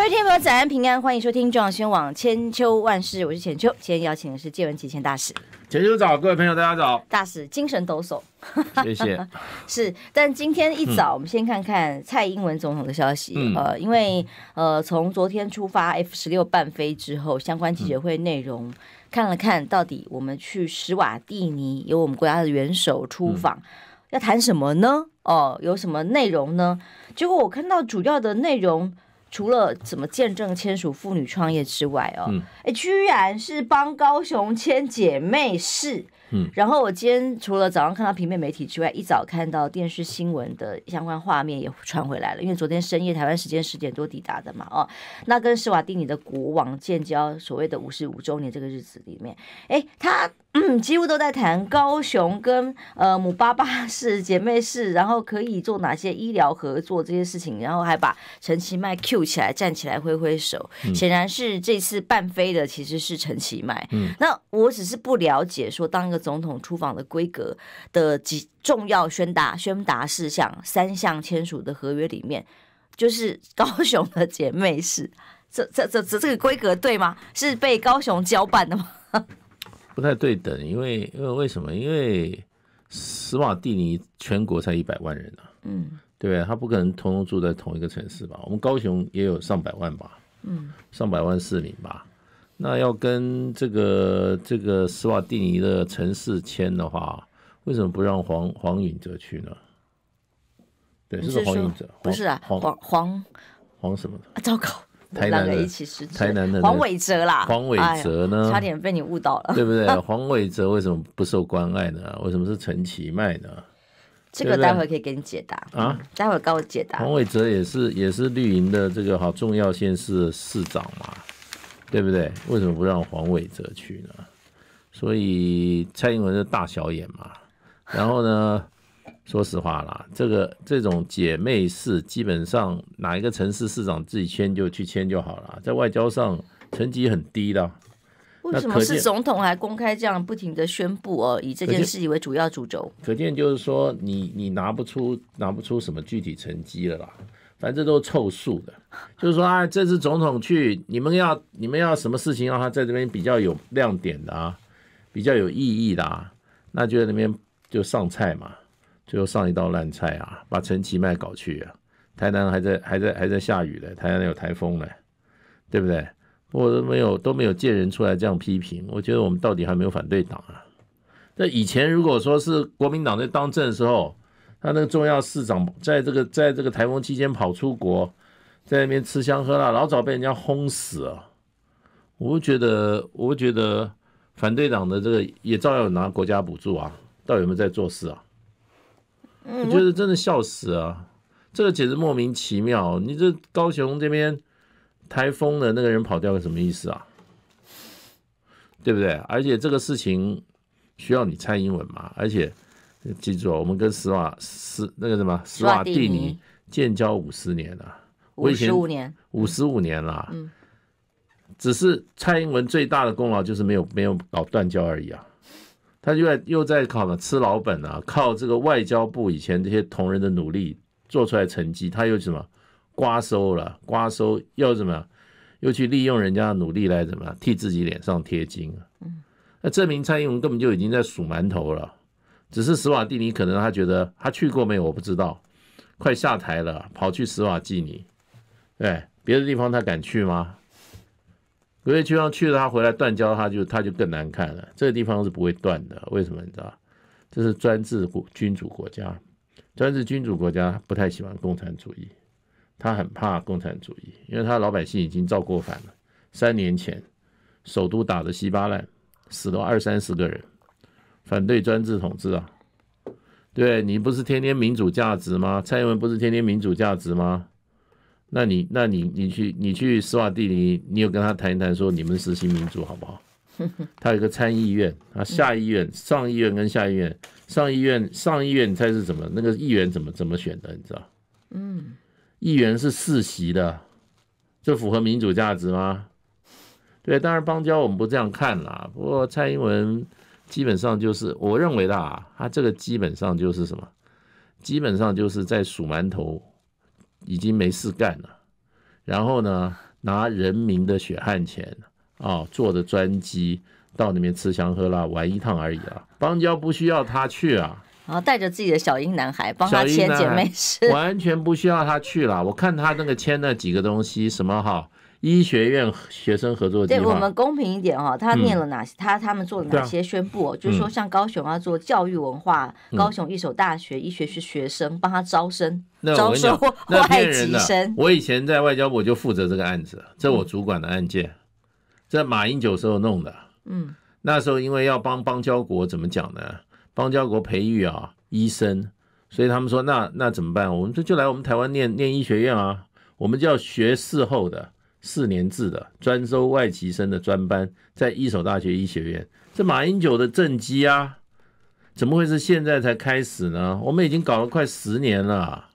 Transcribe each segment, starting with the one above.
各位听众，早安平安，欢迎收听中央新闻网千秋万事，我是千秋。今天邀请的是借文启千大使，千秋早，各位朋友大家早，大使精神抖擞，谢谢。是，但今天一早，我们先看看蔡英文总统的消息。呃，因为呃，从昨天出发 F 十六半飞之后，相关记者会内容看了看到底我们去斯瓦蒂尼有我们国家的元首出访，要谈什么呢？哦，有什么内容呢？结果我看到主要的内容。除了怎么见证签署妇女创业之外哦，哎，居然是帮高雄签姐妹市。嗯，然后我今天除了早上看到平面媒体之外，一早看到电视新闻的相关画面也传回来了。因为昨天深夜台湾时间十点多抵达的嘛，哦，那跟施瓦蒂尼的国王建交所谓的五十五周年这个日子里面，哎，他。几乎都在谈高雄跟呃母巴巴 是姐妹市，然后可以做哪些医疗合作这些事情，然后还把陈其迈 Q 起来站起来挥挥手，显然是这次办飞的其实是陈其迈。那我只是不了解说，当一个总统出访的规格的几重要宣达宣达事项，三项签署的合约里面，就是高雄的姐妹市，这这这这这个规格对吗？是被高雄交办的吗？不太对等，因为因为为什么？因为斯瓦蒂尼全国才一百万人呢。嗯，对他不可能统统住在同一个城市吧？我们高雄也有上百万吧，嗯，上百万市民吧？那要跟这个这个斯瓦蒂尼的城市签的话，为什么不让黄黄允哲去呢？对，不是黄允哲，不是啊，黄黄黄什么的？啊，糟糕。台南的，台南的黄伟哲啦，黄伟哲呢？差点被你误导了，对不对？黄伟哲为什么不受关爱呢？为什么是陈其迈呢？这个待会可以给你解答啊，待会告我解答。黄伟哲也是也是绿营的这个好重要县市市长嘛，对不对？为什么不让黄伟哲去呢？所以蔡英文是大小眼嘛，然后呢？说实话啦，这个这种姐妹市基本上哪一个城市市长自己签就去签就好了，在外交上成绩很低的。为什么是总统还公开这样不停的宣布哦？以这件事情为主要主轴，可见就是说你你拿不出拿不出什么具体成绩了啦，反正都是凑数的。就是说啊，这次总统去，你们要你们要什么事情让他在这边比较有亮点的啊，比较有意义的啊，那就在那边就上菜嘛。最后上一道烂菜啊，把陈其迈搞去啊！台南还在还在还在下雨嘞，台南有台风嘞，对不对？我都没有都没有见人出来这样批评，我觉得我们到底还没有反对党啊！那以前如果说是国民党在当政的时候，他那个重要市长在这个在这个台风期间跑出国，在那边吃香喝辣，老早被人家轰死啊！我觉得我觉得反对党的这个也照样拿国家补助啊，到底有没有在做事啊？我觉得真的笑死啊！这个简直莫名其妙。你这高雄这边台风的那个人跑掉，什么意思啊？对不对？而且这个事情需要你蔡英文嘛？而且记住，哦，我们跟斯瓦斯那个什么斯瓦蒂尼建交五十年了，五十五年，五十五年了。嗯，只是蔡英文最大的功劳就是没有没有搞断交而已啊。他又又在靠了吃老本啊？靠这个外交部以前这些同仁的努力做出来成绩，他又什么瓜收了？瓜收又什么？又去利用人家的努力来怎么替自己脸上贴金啊？嗯，那证明蔡英文根本就已经在数馒头了。只是斯瓦蒂尼可能他觉得他去过没有我不知道，快下台了跑去斯瓦蒂尼，对，别的地方他敢去吗？所以去趟去了，他回来断交，他就他就更难看了。这个地方是不会断的，为什么你知道？这是专制国、君主国家，专制君主国家不太喜欢共产主义，他很怕共产主义，因为他老百姓已经造过反了。三年前，首都打的稀巴烂，死了二三十个人，反对专制统治啊！对你不是天天民主价值吗？蔡英文不是天天民主价值吗？那你，那你，你去，你去斯瓦蒂尼，你有跟他谈一谈，说你们实行民主好不好？他有一个参议院，啊，下议院、上议院跟下议院，上议院、上议院，你猜是怎么？那个议员怎么怎么选的？你知道？嗯，议员是世袭的，这符合民主价值吗？对，当然邦交我们不这样看啦。不过蔡英文基本上就是我认为的，他这个基本上就是什么？基本上就是在数馒头。已经没事干了，然后呢，拿人民的血汗钱啊，坐着专机到那边吃香喝辣玩一趟而已啊，邦交不需要他去啊，然后带着自己的小英男孩帮他签姐妹式，完全不需要他去了。我看他那个签那几个东西什么哈。医学院学生合作计划，对我们公平一点哈。他念了哪些？他他们做了哪些宣布？就是说，像高雄要做教育文化，高雄一所大学医学系学生帮他招生，招收 外籍生。我以前在外交部就负责这个案子，这我主管的案件。这马英九时候弄的，嗯，那时候因为要帮邦交国怎么讲呢？邦交国培育啊医生，所以他们说那那怎么办？我们就就来我们台湾念念医学院啊，我们叫学士后的。四年制的专收外籍生的专班，在一手大学医学院，这马英九的政绩啊，怎么会是现在才开始呢？我们已经搞了快十年了。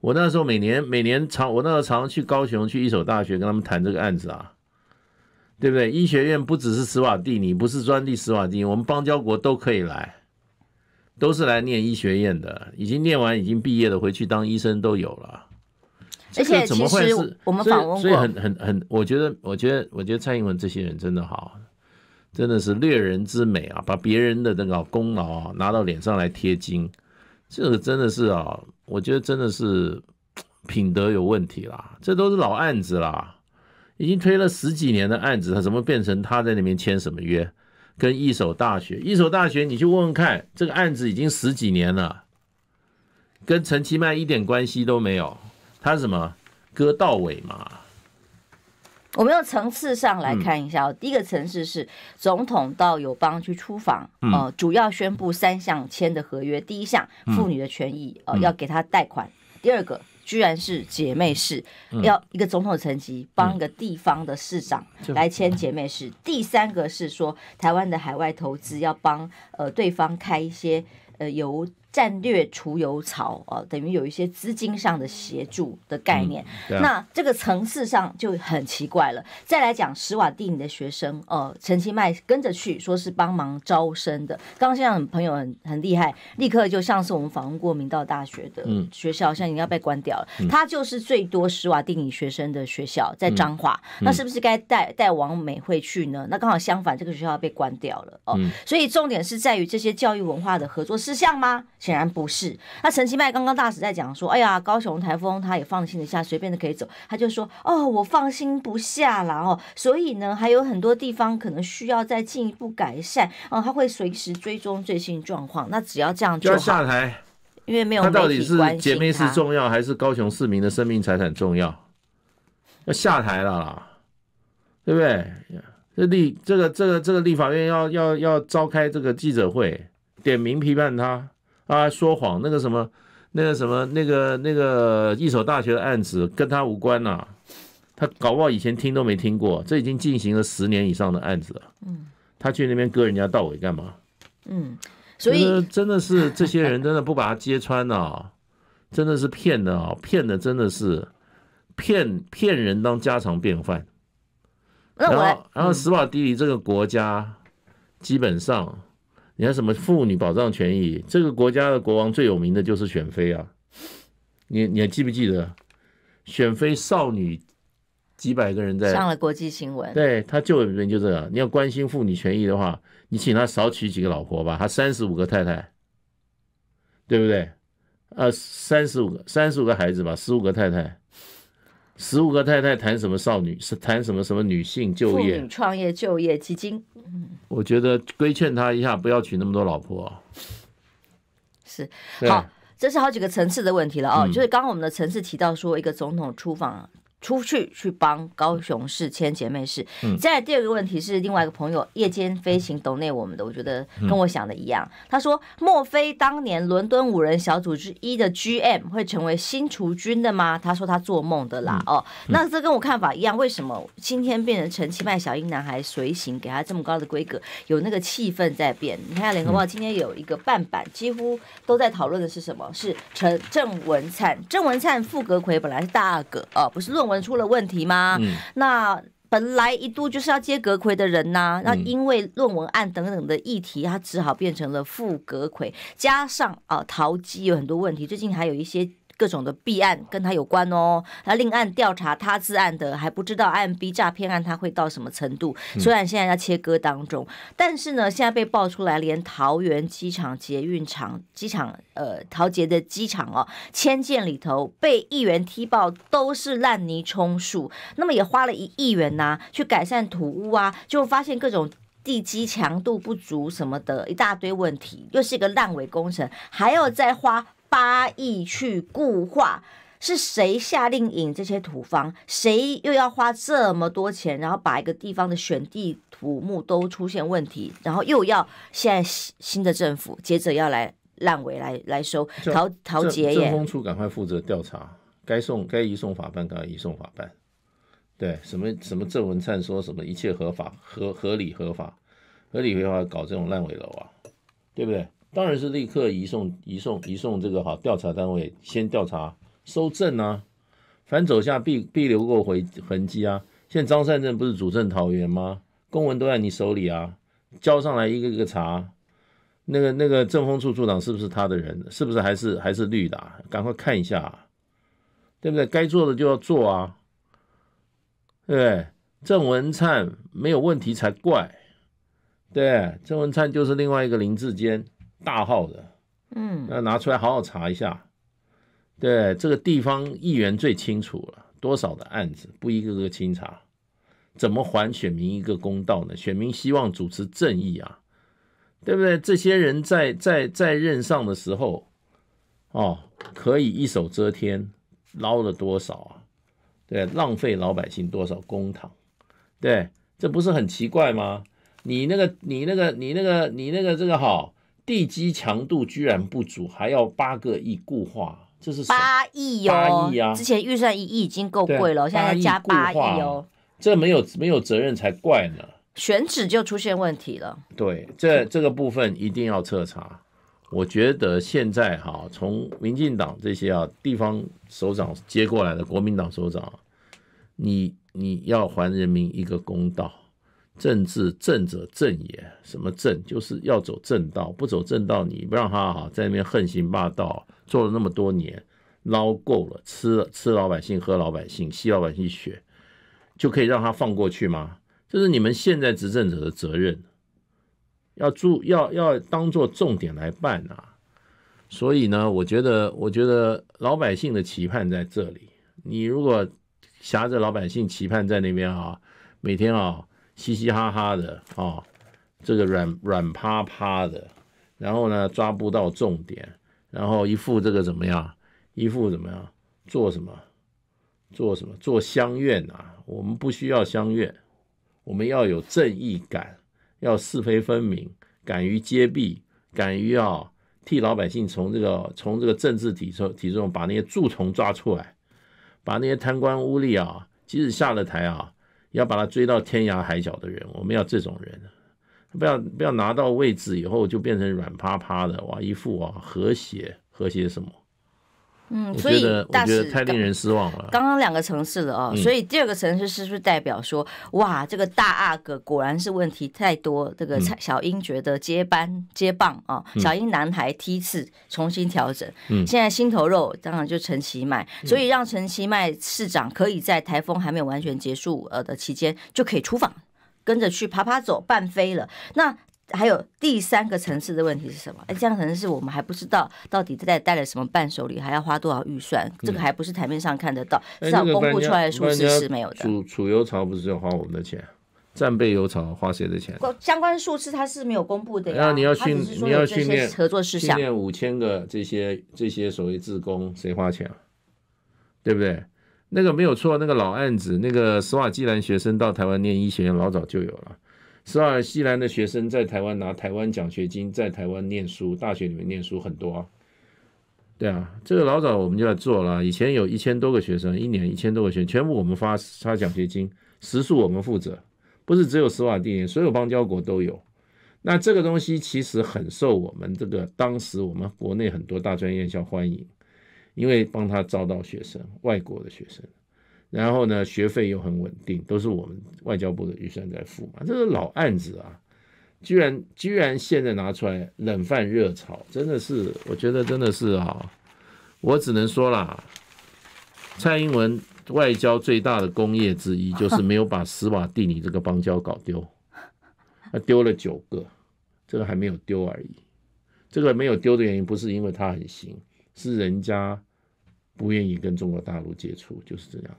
我那时候每年每年常，我那时候常去高雄去一所大学跟他们谈这个案子啊，对不对？医学院不只是斯瓦蒂尼，不是专地斯瓦蒂，我们邦交国都可以来，都是来念医学院的，已经念完已经毕业了，回去当医生都有了。而且其实我们访问过，所以很很很，我觉得，我觉得，我觉得蔡英文这些人真的好，真的是掠人之美啊，把别人的那个功劳拿到脸上来贴金，这个真的是啊，我觉得真的是 品德有问题啦。这都是老案子啦，已经推了十几年的案子，他怎么变成他在那边签什么约？跟一所大学，一所大学，你去问问看，这个案子已经十几年了，跟陈其迈一点关系都没有。他是什么？割到尾嘛？我们用层次上来看一下。哦，第一个层次是总统到友邦去出访，呃，主要宣布三项签的合约。第一项，妇女的权益，呃，要给她贷款。第二个，居然是姐妹市，要一个总统层级帮一个地方的市长来签姐妹市。第三个是说，台湾的海外投资要帮呃对方开一些呃由战略除油槽啊，等于有一些资金上的协助的概念。那这个层次上就很奇怪了。再来讲，施瓦蒂尼的学生哦，陈清迈跟着去，说是帮忙招生的。刚刚现在朋友很很厉害，立刻就像是我们访问过明道大学的学校，像经要被关掉了，他就是最多施瓦蒂尼学生的学校在彰化，那是不是该带带往美惠去呢？那刚好相反，这个学校被关掉了哦。所以重点是在于这些教育文化的合作事项吗？显然不是。那陈其迈刚刚大使在讲说：“哎呀，高雄台风，他也放心得下，随便的可以走。”他就说：“哦，我放心不下然哦，所以呢，还有很多地方可能需要再进一步改善哦，他会随时追踪最新状况。那只要这样就要下台，因为没有他到底是姐妹是重要，还是高雄市民的生命财产重要？要下台了，啦，对不对？这立这个这个这个立法院要要要召开这个记者会，点名批判他。啊，说谎那个什么，那个什么，那个那个一所大学的案子跟他无关呐，他搞不好以前听都没听过，这已经进行了十年以上的案子了。嗯，他去那边割人家稻尾干嘛？嗯，所以真的是这些人真的不把他揭穿啊，真的是骗的啊，骗的真的是骗骗人当家常便饭。然后，然后，斯瓦迪里这个国家基本上。你看什么妇女保障权益？这个国家的国王最有名的就是选妃啊！你你还记不记得选妃少女几百个人在上了国际新闻？对，他就有名就这个。你要关心妇女权益的话，你请他少娶几个老婆吧。他三十五个太太，对不对？呃，三十五个三十五个孩子吧，十五个太太。十五个太太谈什么少女？是谈什么什么女性就业、创业、就业基金？我觉得规劝他一下，不要娶那么多老婆。是，好，这是好几个层次的问题了哦。就是刚刚我们的层次提到说，一个总统出访。出去去帮高雄市签姐妹市。嗯，再第二个问题是另外一个朋友夜间飞行懂内我们的，我觉得跟我想的一样。他说：莫非当年伦敦五人小组之一的 G M 会成为新除军的吗？他说他做梦的啦。哦，那这跟我看法一样。为什么今天变成陈其迈小英男孩随行给他这么高的规格？有那个气氛在变。你看联合报今天有一个半版，几乎都在讨论的是什么？是陈郑文灿、郑文灿、傅格魁本来是大阿哥哦，不是论文。出了问题吗？那本来一度就是要接格魁的人呢，那因为论文案等等的议题，他只好变成了副格魁，加上啊，陶基有很多问题，最近还有一些。各种的弊案跟他有关哦，他另案调查他自案的还不知道 I M B 诈骗案他会到什么程度，虽然现在在切割当中，但是呢，现在被爆出来，连桃园机场捷运场、机场呃桃捷的机场哦，迁建里头被议员踢爆都是烂泥充数，那么也花了一亿元呐去改善土屋啊，就发现各种地基强度不足什么的一大堆问题，又是一个烂尾工程，还要再花。八亿去固化是谁下令引这些土方？谁又要花这么多钱？然后把一个地方的选地土木都出现问题，然后又要现在新的政府接着要来烂尾来来收陶陶杰耶，正风处赶快负责调查，该送该移送法办，赶快移送法办。对，什么什么郑文灿说什么一切合法合合理合法合理合法搞这种烂尾楼啊，对不对？当然是立刻移送、移送、移送这个好调查单位先调查、收证啊，反走下必必留过回痕迹啊。现在张善政不是主政桃园吗？公文都在你手里啊，交上来一个个查。那个那个政风处处长是不是他的人？是不是还是还是绿的？赶快看一下，对不对？该做的就要做啊，对不对？郑文灿没有问题才怪，对，郑文灿就是另外一个林志坚。大号的，嗯，那拿出来好好查一下。对，这个地方议员最清楚了，多少的案子不一个个清查，怎么还选民一个公道呢？选民希望主持正义啊，对不对？这些人在在在任上的时候，哦，可以一手遮天，捞了多少啊？对，浪费老百姓多少公堂？对，这不是很奇怪吗？你那个，你那个，你那个，你那个，这个好。地基强度居然不足，还要八个亿固化，这是八亿哦，八亿啊！之前预算一亿已经够贵了，现在要加八亿哦。这没有没有责任才怪呢。选址就出现问题了。对，这这个部分一定要彻查。我觉得现在哈，从民进党这些啊地方首长接过来的国民党首长，你你要还人民一个公道。政治正者正也，什么正就是要走正道，不走正道你不让他啊在那边横行霸道，做了那么多年捞够了，吃吃老百姓喝老百姓吸老百姓血，就可以让他放过去吗？这是你们现在执政者的责任，要注要要当做重点来办啊！所以呢，我觉得我觉得老百姓的期盼在这里，你如果夹着老百姓期盼在那边啊，每天啊。嘻嘻哈哈的啊，这个软软趴趴的，然后呢抓不到重点，然后一副这个怎么样？一副怎么样？做什么？做什么？做乡愿啊！我们不需要乡愿，我们要有正义感，要是非分明，敢于揭弊，敢于啊替老百姓从这个从这个政治体中体中把那些蛀虫抓出来，把那些贪官污吏啊，即使下了台啊。要把他追到天涯海角的人，我们要这种人，不要不要拿到位置以后就变成软趴趴的，哇，一副啊和谐和谐什么。嗯，所以我觉得太令人失望了。刚刚两个城市了哦，所以第二个城市是不是代表说，哇，这个大阿哥果然是问题太多。这个蔡小英觉得接班接棒啊，小英男孩梯次重新调整。现在心头肉当然就陈其迈，所以让陈其迈市长可以在台风还没有完全结束呃的期间就可以出访，跟着去爬爬走半飞了。那。还有第三个层次的问题是什么？哎，这样可能是我们还不知道到底在带了什么伴手礼，还要花多少预算，这个还不是台面上看得到，至少公布出来的数字是没有的。储储油槽不是要花我们的钱，战备油槽花谁的钱？相关数字它是没有公布的。那你要训，你要训练合作事项，训练五千个这些这些所谓自工，谁花钱啊？对不对？那个没有错，那个老案子，那个斯瓦基兰学生到台湾念医学院，老早就有了。斯瓦西兰的学生在台湾拿台湾奖学金，在台湾念书，大学里面念书很多啊。对啊，这个老早我们就做了，以前有一千多个学生，一年一千多个学生，全部我们发发奖学金，食宿我们负责，不是只有斯瓦蒂，所有邦交国都有。那这个东西其实很受我们这个当时我们国内很多大专院校欢迎，因为帮他招到学生，外国的学生。然后呢，学费又很稳定，都是我们外交部的预算在付嘛，这是老案子啊，居然居然现在拿出来冷饭热炒，真的是，我觉得真的是啊，我只能说啦，蔡英文外交最大的功业之一，就是没有把斯瓦蒂尼这个邦交搞丢，他丢了九个，这个还没有丢而已，这个没有丢的原因不是因为他很行，是人家不愿意跟中国大陆接触，就是这样。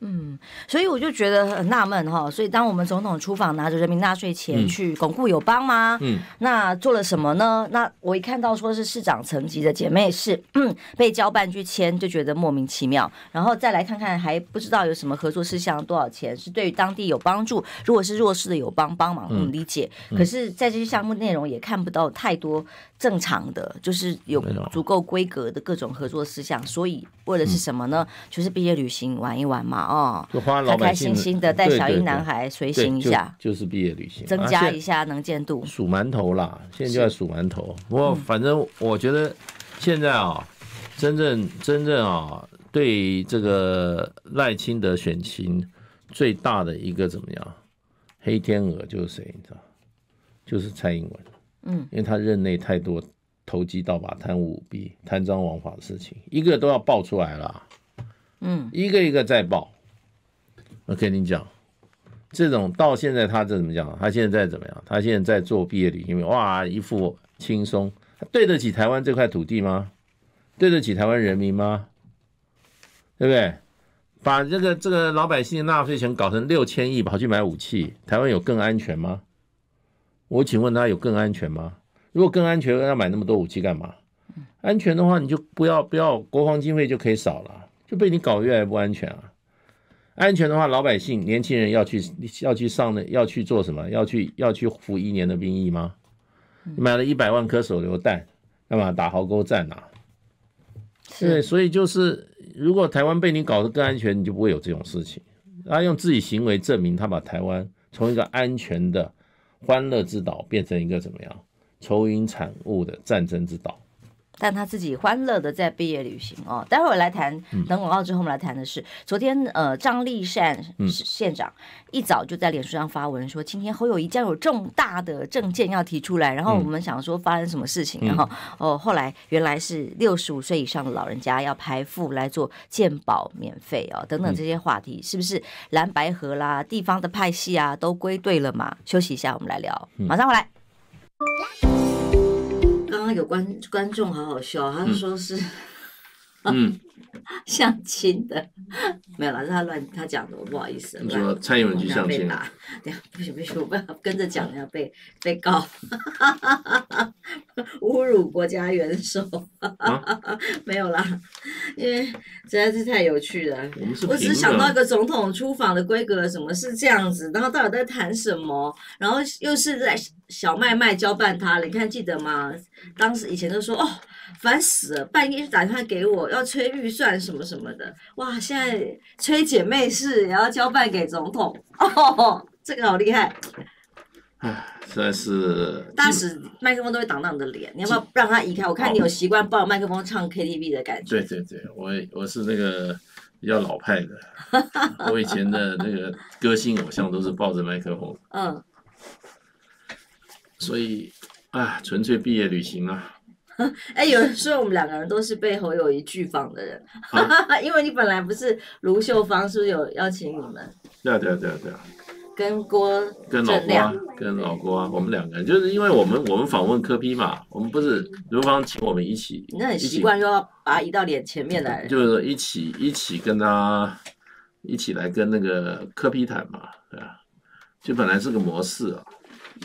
嗯，所以我就觉得很纳闷哈。所以当我们总统出访，拿着人民纳税钱去巩固友邦吗？嗯，那做了什么呢？那我一看到说是市长层级的姐妹嗯、被交办去签，就觉得莫名其妙。然后再来看看，还不知道有什么合作事项，多少钱是对于当地有帮助。如果是弱势的友邦帮忙理解，可是，在这些项目内容也看不到太多正常的，就是有足够规格的各种合作事项。所以，为了是什么呢？就是毕业旅行玩一玩嘛。哦，就花开开心心的带小英男孩随行一下，就是毕业旅行，增加一下能见度。数馒头啦，现在就在数馒头。不过，反正我觉得现在啊，真正真正啊，对这个赖清德选情最大的一个怎么样黑天鹅就是谁？你知道？就是蔡英文。嗯，因为他任内太多投机倒把、贪污舞弊、贪赃枉法的事情，一个都要爆出来了。嗯，一个一个在爆。我跟你讲，这种到现在他这怎么讲？他现在怎么样？他现在在做毕业旅行，哇，一副轻松。对得起台湾这块土地吗？对得起台湾人民吗？对不对？把这个这个老百姓的纳税钱搞成六千亿，跑去买武器，台湾有更安全吗？我请问他有更安全吗？如果更安全，要买那么多武器干嘛？安全的话，你就不要不要国防经费，就可以少了，就被你搞越来越不安全啊。安全的话，老百姓、年轻人要去要去上呢，要去做什么？要去要去服一年的兵役吗？买了一百万颗手榴弹，干嘛打壕沟战呐？对，所以就是，如果台湾被你搞得更安全，你就不会有这种事情。他用自己行为证明，他把台湾从一个安全的欢乐之岛，变成一个怎么样？愁云惨雾的战争之岛。但他自己欢乐的在毕业旅行哦，待会儿来谈。等广告之后我们来谈的是昨天呃，张立善县长一早就在脸书上发文说，今天侯友谊将有重大的政件要提出来，然后我们想说发生什么事情，然后哦后来原来是六十五岁以上的老人家要排付来做鉴宝免费哦等等这些话题，是不是蓝白河啦地方的派系啊都归队了嘛？休息一下，我们来聊，马上回来。那个观观众好好笑，他是说是，嗯，相亲的，没有啦，是他乱他讲的，我不好意思。你说蔡英文去相亲？对呀，不行不行，我不要跟着讲，要被被告，侮辱国家元首。啊？没有啦，因为实在是太有趣了。我们是。我只想到一个总统出访的规格，什么是这样子，然后到底在谈什么，然后又是在。小麦麦交办他，你看记得吗？当时以前都说哦，烦死了，半夜就打电话给我要催预算什么什么的，哇，现在催姐妹事，也要交办给总统，哦，这个好厉害。哎，在是。当时麦克风都会挡到你的脸，你要不要让它移开？我看你有习惯抱麦克风唱 KTV 的感觉。对对对，我我是那个比较老派的，我以前的那个歌星偶像都是抱着麦克风。嗯。所以，啊，纯粹毕业旅行啊。哎，有人说我们两个人都是被侯友谊拒访的人，因为你本来不是卢秀芳，是不是有邀请你们？对啊对啊对啊对啊。跟郭正亮，跟老郭啊，我们两个人就是因为我们我们访问科批嘛，我们不是卢芳请我们一起，那很习惯就要把他移到脸前面来，就是一起一起跟他一起来跟那个科批谈嘛，对啊，就本来是个模式啊。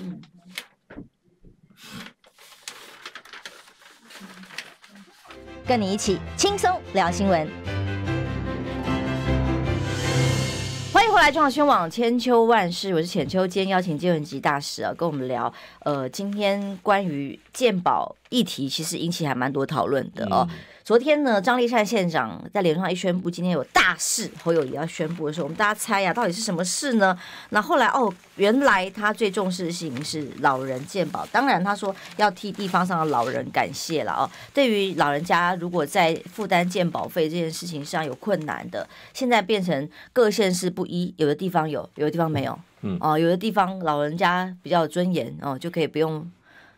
嗯。跟你一起轻松聊新闻，欢迎回来，中华新网，千秋万事，我是浅秋，今天邀请金文吉大使啊，跟我们聊，呃，今天关于鉴宝议题，其实引起还蛮多讨论的哦。昨天呢，张丽善县长在脸上一宣布今天有大事，侯友谊要宣布的时候，我们大家猜呀，到底是什么事呢？那后来哦，原来他最重视的事情是老人健保。当然他说要替地方上的老人感谢了哦。对于老人家如果在负担健保费这件事情上有困难的，现在变成各县市不一，有的地方有，有的地方没有。嗯。哦，有的地方老人家比较有尊严哦，就可以不用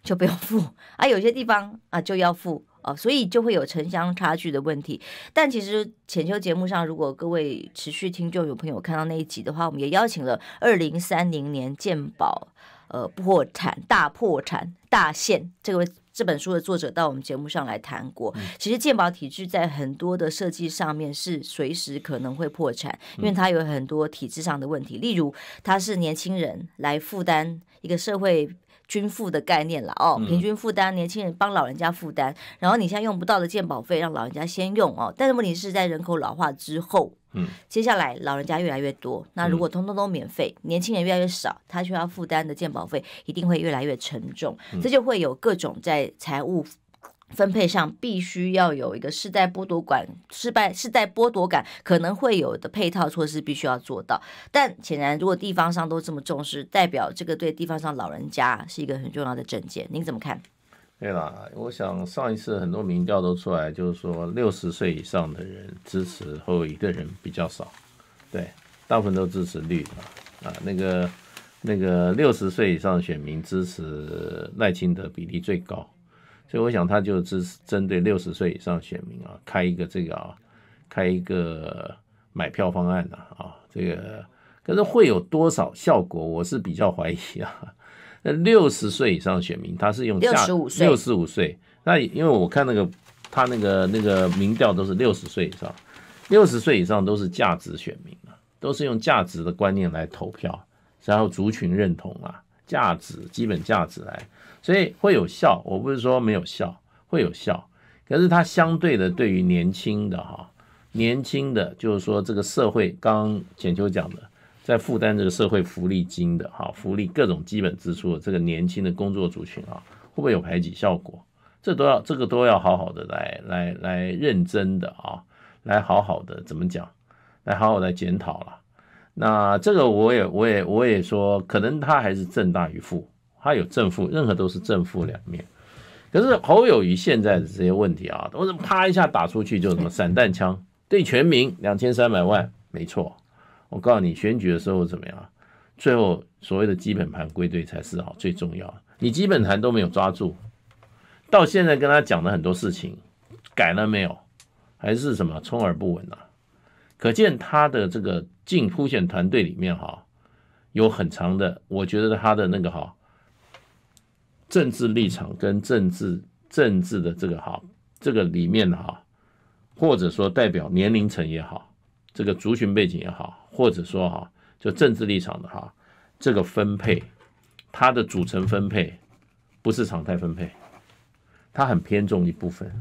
就不用付，而有些地方啊就要付。哦，所以就会有城乡差距的问题。但其实浅秋节目上，如果各位持续听众有朋友看到那一集的话，我们也邀请了二零三零年鉴宝呃破产大破产大限这个这本书的作者到我们节目上来谈过。其实鉴宝体制在很多的设计上面是随时可能会破产，因为它有很多体制上的问题，例如它是年轻人来负担一个社会。均负的概念了哦，平均负担，年轻人帮老人家负担，然后你现在用不到的健保费让老人家先用哦。但是问题是在人口老化之后，嗯，接下来老人家越来越多，那如果通通都免费，年轻人越来越少，他需要负担的健保费一定会越来越沉重，这就会有各种在财务。分配上必须要有一个世代剥夺感、失败、世代剥夺感可能会有的配套措施必须要做到。但显然，如果地方上都这么重视，代表这个对地方上老人家是一个很重要的证件。您怎么看？对啦，我想上一次很多民调都出来，就是说六十岁以上的人支持后一个人比较少，对，大部分都支持绿啊啊那个那个六十岁以上选民支持赖清德比例最高。所以我想，他就只是针对六十岁以上选民啊，开一个这个啊，开一个买票方案的啊。这个可是会有多少效果？我是比较怀疑啊。那六十岁以上选民，他是用六十五岁，六十五岁。那因为我看那个他那个那个民调都是六十岁以上，六十岁以上都是价值选民啊，都是用价值的观念来投票，然后族群认同啊，价值基本价值来。所以会有效，我不是说没有效，会有效。可是它相对的，对于年轻的哈，年轻的，就是说这个社会刚简秋讲的，在负担这个社会福利金的哈，福利各种基本支出，的这个年轻的工作族群啊，会不会有排挤效果？这都要这个都要好好的来来来认真的啊，来好好的怎么讲，来好好来检讨了。那这个我也我也我也说，可能它还是正大于负。它有正负，任何都是正负两面。可是侯友谊现在的这些问题啊，都是啪一下打出去就什么散弹枪对全民两千三百万，没错。我告诉你，选举的时候怎么样？最后所谓的基本盘归队才是好，最重要。你基本盘都没有抓住，到现在跟他讲了很多事情，改了没有？还是什么充耳不闻啊？可见他的这个进凸显团队里面哈，有很长的，我觉得他的那个哈。政治立场跟政治政治的这个哈这个里面的哈，或者说代表年龄层也好，这个族群背景也好，或者说哈，就政治立场的哈，这个分配，它的组成分配不是常态分配，它很偏重一部分。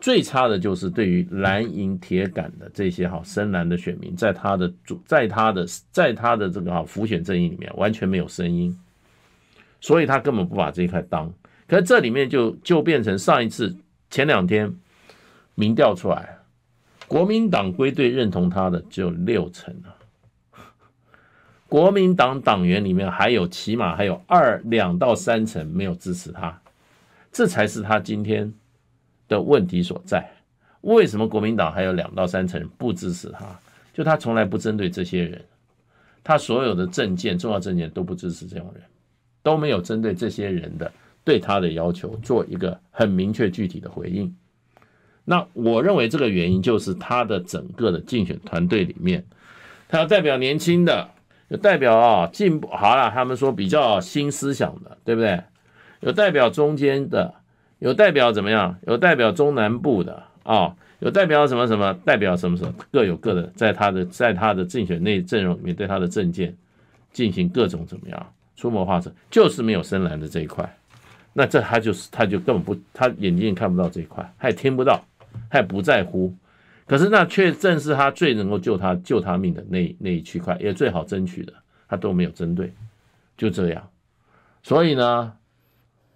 最差的就是对于蓝银铁杆的这些哈深蓝的选民，在他的主，在他的，在他的这个哈浮选阵营里面完全没有声音。所以他根本不把这一块当，可是这里面就就变成上一次前两天民调出来，国民党归队认同他的只有六成啊，国民党党员里面还有起码还有二两到三层没有支持他，这才是他今天的问题所在。为什么国民党还有两到三层不支持他？就他从来不针对这些人，他所有的政见重要政见都不支持这种人。都没有针对这些人的对他的要求做一个很明确具体的回应。那我认为这个原因就是他的整个的竞选团队里面，他要代表年轻的，有代表啊进步好了，他们说比较新思想的，对不对？有代表中间的，有代表怎么样？有代表中南部的啊，有代表什么什么？代表什么什么？各有各的，在他的在他的竞选内阵容里面，对他的政见进行各种怎么样？出谋划策就是没有深蓝的这一块，那这他就是他就根本不他眼睛也看不到这一块，他也听不到，他也不在乎。可是那却正是他最能够救他救他命的那那一区块，也最好争取的，他都没有针对，就这样。所以呢，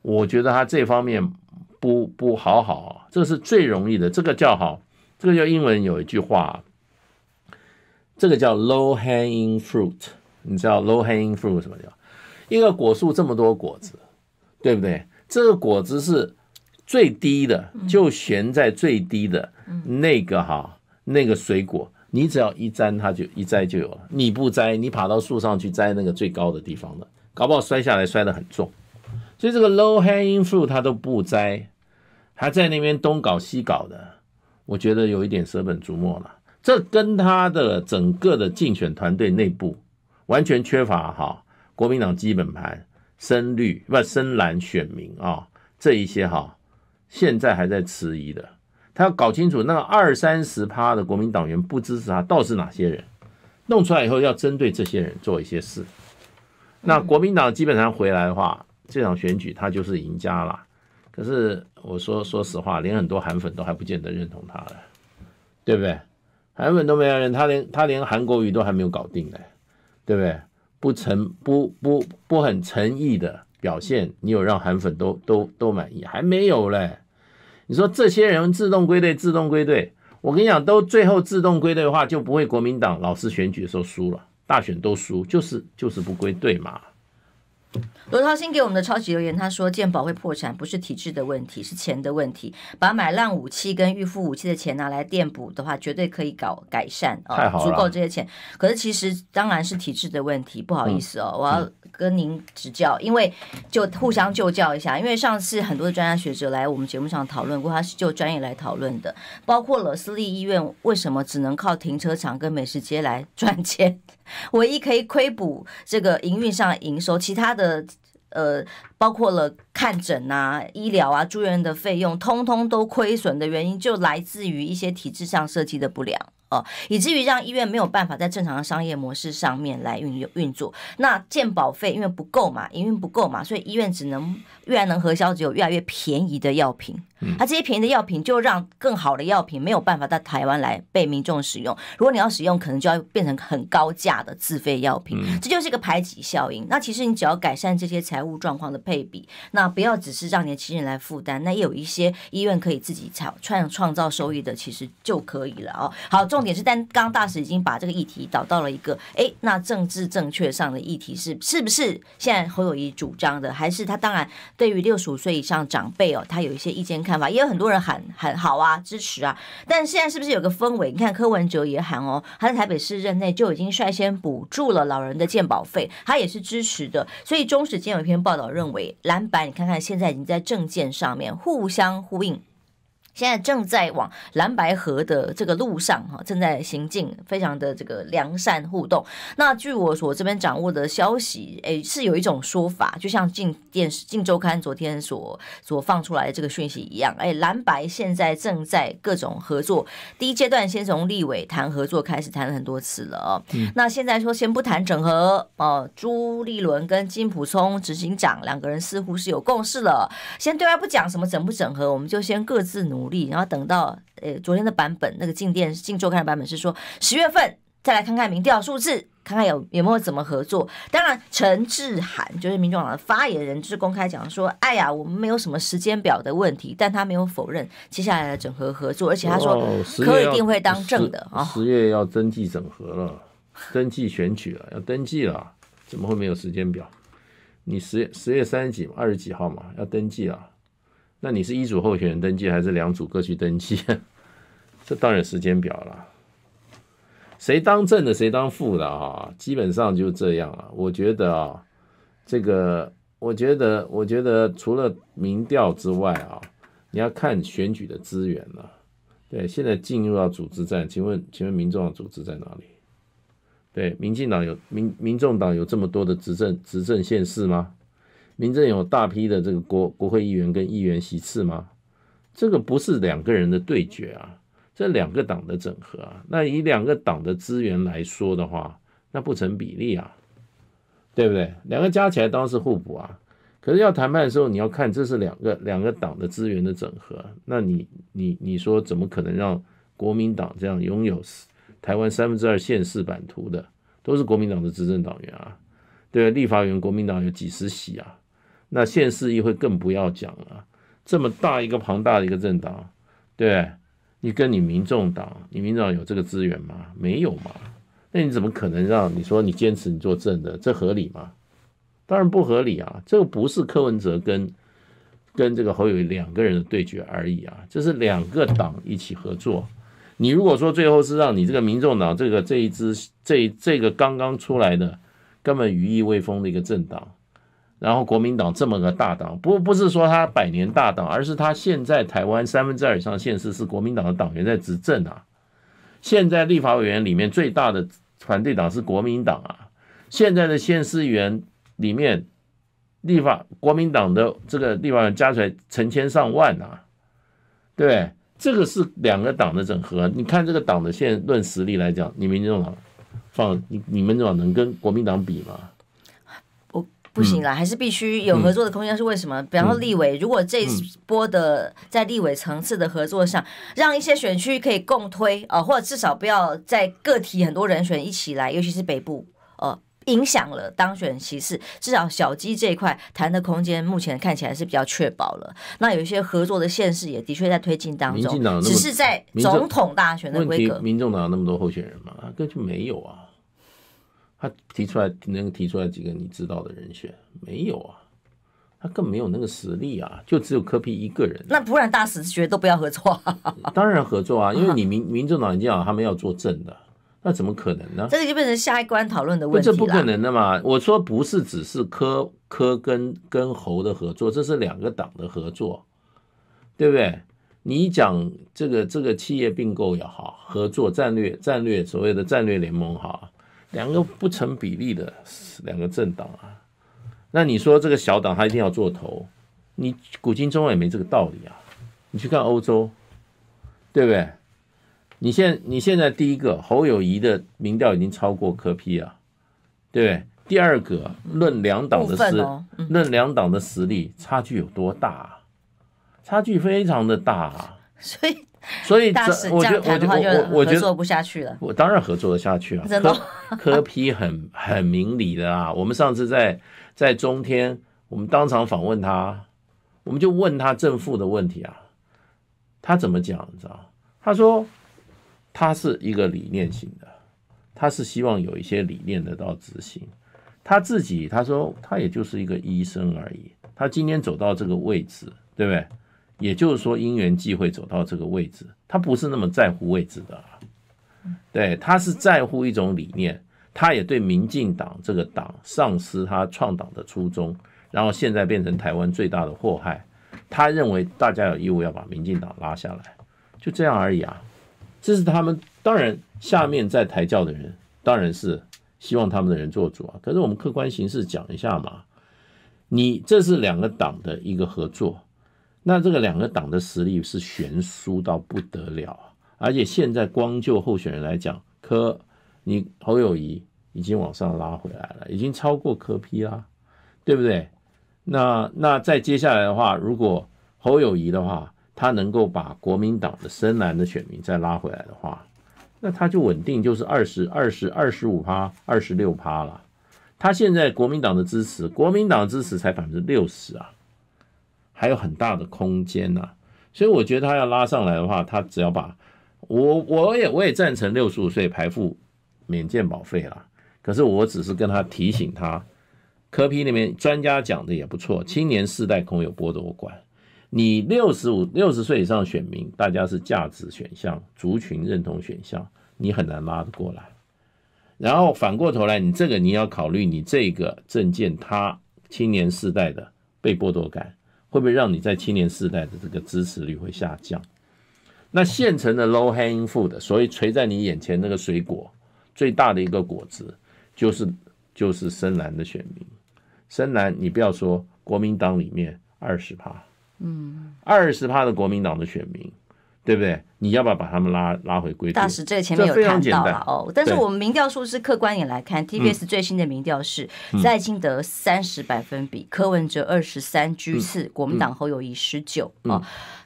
我觉得他这方面不不好好啊，这是最容易的。这个叫好，这个叫英文有一句话，这个叫 low hanging fruit。你知道 low hanging fruit 什么叫？一个果树这么多果子，对不对？这个果子是最低的，就悬在最低的那个哈，那个水果，你只要一摘，它就一摘就有了。你不摘，你爬到树上去摘那个最高的地方的，搞不好摔下来摔得很重。所以这个 low hanging fruit 他都不摘，还在那边东搞西搞的，我觉得有一点舍本逐末了。这跟他的整个的竞选团队内部完全缺乏哈。国民党基本盘深绿不深蓝选民啊，这一些哈，现在还在迟疑的，他要搞清楚那二三十趴的国民党员不支持他，到底哪些人？弄出来以后要针对这些人做一些事。那国民党基本上回来的话，这场选举他就是赢家了。可是我说说实话，连很多韩粉都还不见得认同他了，对不对？韩粉都没有人，他连他连韩国语都还没有搞定呢，对不对？不诚不不不很诚意的表现，你有让韩粉都都都满意还没有嘞？你说这些人自动归队，自动归队，我跟你讲，都最后自动归队的话，就不会国民党老是选举的时候输了，大选都输，就是就是不归队嘛。罗涛新给我们的超级留言，他说：“健保会破产，不是体制的问题，是钱的问题。把买烂武器跟预付武器的钱拿来垫补的话，绝对可以搞改善，足够这些钱。可是其实当然是体制的问题。不好意思哦，我要跟您指教，因为就互相就教一下。因为上次很多的专家学者来我们节目上讨论过，他是就专业来讨论的，包括了私立医院为什么只能靠停车场跟美食街来赚钱。”唯一可以亏补这个营运上营收，其他的呃，包括了看诊啊、医疗啊、住院的费用，通通都亏损的原因，就来自于一些体制上设计的不良哦，以至于让医院没有办法在正常的商业模式上面来运用运作。那建保费因为不够嘛，营运不够嘛，所以医院只能。越来能核销只有越来越便宜的药品，那这些便宜的药品就让更好的药品没有办法到台湾来被民众使用。如果你要使用，可能就要变成很高价的自费药品，这就是一个排挤效应。那其实你只要改善这些财务状况的配比，那不要只是让你亲人来负担，那也有一些医院可以自己创创造收益的，其实就可以了哦。好，重点是，但刚大使已经把这个议题导到了一个，哎，那政治正确上的议题是是不是现在侯友谊主张的，还是他当然。对于六十五岁以上长辈哦，他有一些意见看法，也有很多人喊喊好啊，支持啊。但现在是不是有个氛围？你看柯文哲也喊哦，他在台北市任内就已经率先补助了老人的健保费，他也是支持的。所以中时间有一篇报道认为，蓝白你看看现在已经在政见上面互相呼应。现在正在往蓝白河的这个路上哈，正在行进，非常的这个良善互动。那据我所这边掌握的消息，哎，是有一种说法，就像《近电视》《近周刊》昨天所所放出来的这个讯息一样，哎，蓝白现在正在各种合作。第一阶段先从立委谈合作开始谈了很多次了哦。那现在说先不谈整合，呃，朱立伦跟金普聪执行长两个人似乎是有共识了，先对外不讲什么整不整合，我们就先各自努。努力，然后等到，呃，昨天的版本那个静电静周刊的版本是说，十月份再来看看民调数字，看看有有没有怎么合作。当然，陈志涵就是民众党的发言人，就是公开讲说，哎呀，我们没有什么时间表的问题，但他没有否认接下来的整合合作，而且他说，可月一定会当正的啊，十月要登记整合了，登记选举了，要登记了，怎么会没有时间表？你十月十月三十几二十几号嘛，要登记了。那你是一组候选人登记，还是两组各去登记？这当然时间表了。谁当正的，谁当副的啊？基本上就这样了。我觉得啊，这个我觉得，我觉得除了民调之外啊，你要看选举的资源了。对，现在进入到组织战，请问请问民众党组织在哪里？对，民进党有民民众党有这么多的执政执政县市吗？民政有大批的这个国国会议员跟议员席次吗？这个不是两个人的对决啊，这两个党的整合啊，那以两个党的资源来说的话，那不成比例啊，对不对？两个加起来当然是互补啊，可是要谈判的时候，你要看这是两个两个党的资源的整合，那你你你说怎么可能让国民党这样拥有台湾三分之二县市版图的，都是国民党的执政党员啊，对立法员国民党有几十席啊。那县市议会更不要讲了，这么大一个庞大的一个政党，对你跟你民众党，你民众党有这个资源吗？没有嘛？那你怎么可能让你说你坚持你做正的，这合理吗？当然不合理啊！这个不是柯文哲跟跟这个侯友两个人的对决而已啊，这是两个党一起合作。你如果说最后是让你这个民众党这个这一支这这个刚刚出来的根本羽翼未丰的一个政党。然后国民党这么个大党，不不是说他百年大党，而是他现在台湾三分之二以上县市是国民党的党员在执政啊。现在立法委员里面最大的团队党是国民党啊。现在的县市议员里面，立法国民党的这个立法员加起来成千上万啊。对，这个是两个党的整合。你看这个党的现论实力来讲，你们这种党放你你们这种能跟国民党比吗？不行了，还是必须有合作的空间，是为什么？比方说立委，如果这一波的在立委层次的合作上，让一些选区可以共推啊，或者至少不要在个体很多人选一起来，尤其是北部，呃，影响了当选歧视。至少小鸡这一块谈的空间，目前看起来是比较确保了。那有一些合作的县市也的确在推进当中，只是在总统大选的规格，民众党那么多候选人吗？根本没有啊。他提出来能提出来几个你知道的人选？没有啊，他更没有那个实力啊，就只有柯皮一个人。那不然大使觉得都不要合作？当然合作啊，因为你民民进党人家他们要做政的，那怎么可能呢？这个就变成下一关讨论的问题了。这不可能的嘛！我说不是只是柯柯跟跟侯的合作，这是两个党的合作，对不对？你讲这个这个企业并购也好，合作战略战略所谓的战略联盟哈。两个不成比例的两个政党啊，那你说这个小党他一定要做头？你古今中外也没这个道理啊！你去看欧洲，对不对？你现你现在第一个，侯友谊的民调已经超过柯批啊，对不对？第二个，论两党的实，论两党的实力差距有多大？差距非常的大啊！所以，所以大使这样谈的话就合作不下去了。我当然合作得下去啊，真科科批很 很明理的啊。我们上次在在中天，我们当场访问他，我们就问他正负的问题啊。他怎么讲？你知道？他说他是一个理念型的，他是希望有一些理念得到执行。他自己他说他也就是一个医生而已。他今天走到这个位置，对不对？也就是说，因缘际会走到这个位置，他不是那么在乎位置的对他是在乎一种理念，他也对民进党这个党丧失他创党的初衷，然后现在变成台湾最大的祸害。他认为大家有义务要把民进党拉下来，就这样而已啊。这是他们当然下面在台教的人当然是希望他们的人做主啊。可是我们客观形式讲一下嘛，你这是两个党的一个合作。那这个两个党的实力是悬殊到不得了而且现在光就候选人来讲，柯你侯友谊已经往上拉回来了，已经超过柯批啦，对不对？那那再接下来的话，如果侯友谊的话，他能够把国民党的深蓝的选民再拉回来的话，那他就稳定就是二十二十、二十五趴、二十六趴了。他现在国民党的支持，国民党支持才百分之六十啊。还有很大的空间呐，所以我觉得他要拉上来的话，他只要把我，我也我也赞成六十五岁排付免健保费啦。可是我只是跟他提醒他，科批里面专家讲的也不错，青年世代恐有剥夺管。你六十五六十岁以上选民，大家是价值选项、族群认同选项，你很难拉得过来。然后反过头来，你这个你要考虑你这个证件，他青年世代的被剥夺感。会不会让你在青年世代的这个支持率会下降？那现成的 low hanging fruit，所以垂在你眼前那个水果最大的一个果子，就是就是深蓝的选民。深蓝，你不要说国民党里面二十趴，嗯，二十趴的国民党的选民。对不对？你要不要把他们拉拉回归？大使，这个前面有看到了哦。但是我们民调数字客观也来看，TPS 最新的民调是赖清德三十百分比，柯文哲二十三居次，国民党侯友谊十九。啊，